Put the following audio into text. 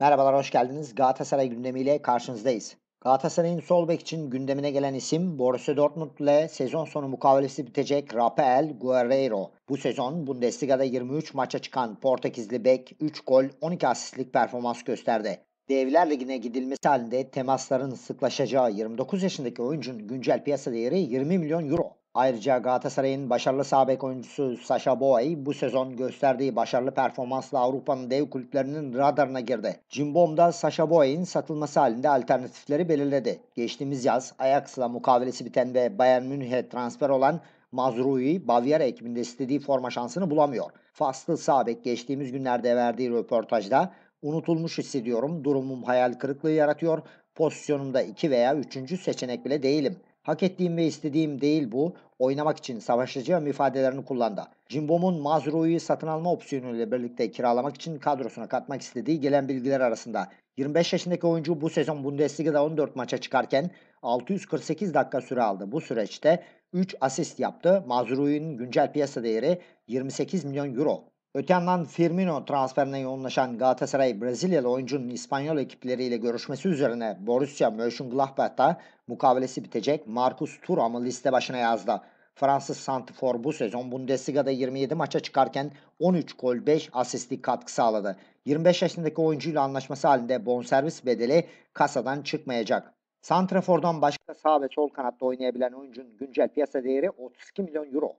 Merhabalar, hoş geldiniz. Galatasaray gündemiyle karşınızdayız. Galatasaray'ın sol bek için gündemine gelen isim Borussia Dortmund ile sezon sonu mukavelesi bitecek Rafael Guerreiro. Bu sezon Bundesliga'da 23 maça çıkan Portekizli bek 3 gol 12 asistlik performans gösterdi. Devler Ligi'ne gidilmesi halinde temasların sıklaşacağı 29 yaşındaki oyuncunun güncel piyasa değeri 20 milyon euro. Ayrıca Galatasaray'ın başarılı sabek oyuncusu Sasha Boey bu sezon gösterdiği başarılı performansla Avrupa'nın dev kulüplerinin radarına girdi. Cimbom'da Sasha Boey'in satılması halinde alternatifleri belirledi. Geçtiğimiz yaz Ajax'la mukavelesi biten ve Bayern Münih'e transfer olan Mazrui Bavyera ekibinde istediği forma şansını bulamıyor. Faslı Sabek geçtiğimiz günlerde verdiği röportajda unutulmuş hissediyorum, durumum hayal kırıklığı yaratıyor, pozisyonumda 2 veya 3. seçenek bile değilim. Hak ettiğim ve istediğim değil bu. Oynamak için savaşacağım ifadelerini kullandı. Jimbom'un Mazru'yu satın alma opsiyonuyla birlikte kiralamak için kadrosuna katmak istediği gelen bilgiler arasında 25 yaşındaki oyuncu bu sezon Bundesliga'da 14 maça çıkarken 648 dakika süre aldı. Bu süreçte 3 asist yaptı. Mazru'nun güncel piyasa değeri 28 milyon euro. Öte yandan Firmino transferine yoğunlaşan Galatasaray, Brezilyalı oyuncunun İspanyol ekipleriyle görüşmesi üzerine Borussia Mönchengladbach'ta mukavelesi bitecek Marcus Thuram'ı liste başına yazdı. Fransız Santifor bu sezon Bundesliga'da 27 maça çıkarken 13 gol 5 asistlik katkı sağladı. 25 yaşındaki oyuncuyla anlaşması halinde bonservis bedeli kasadan çıkmayacak. Santrafor'dan başka sağ ve sol kanatta oynayabilen oyuncunun güncel piyasa değeri 32 milyon euro.